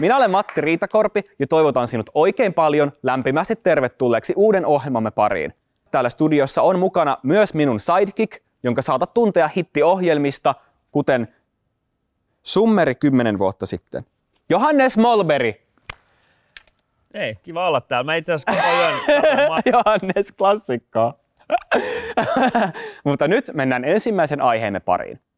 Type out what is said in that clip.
Minä olen Matti Riitakorpi ja toivotan sinut oikein paljon lämpimästi tervetulleeksi uuden ohjelmamme pariin. Täällä studiossa on mukana myös minun sidekick, jonka saatat tuntea hittiohjelmista, kuten Summeri 10 vuotta sitten. Johannes Molberi. Ei, kiva olla täällä. Mä itse asiassa koko yön Johannes klassikkaa. Mutta nyt mennään ensimmäisen aiheemme pariin.